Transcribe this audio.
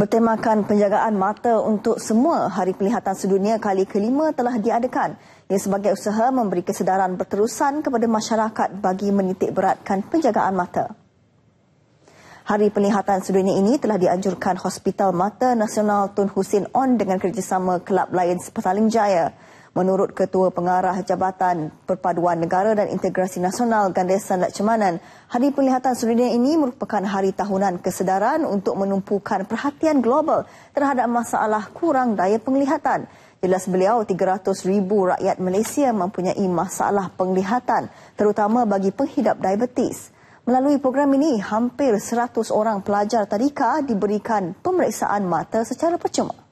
Bertemakan penjagaan mata untuk semua Hari Pelihatan Sedunia kali kelima telah diadakan. Ia sebagai usaha memberi kesedaran berterusan kepada masyarakat bagi menitik beratkan penjagaan mata. Hari Pelihatan Sedunia ini telah dianjurkan Hospital Mata Nasional Tun Husin On dengan kerjasama Kelab Lions Petaling Jaya. Menurut Ketua Pengarah Jabatan Perpaduan Negara dan Integrasi Nasional Gandesan Lakcemanan, Hari Penglihatan Seluruh ini merupakan hari tahunan kesedaran untuk menumpukan perhatian global terhadap masalah kurang daya penglihatan. Jelas beliau, 300 ribu rakyat Malaysia mempunyai masalah penglihatan terutama bagi penghidap diabetes. Melalui program ini, hampir 100 orang pelajar tadika diberikan pemeriksaan mata secara percuma.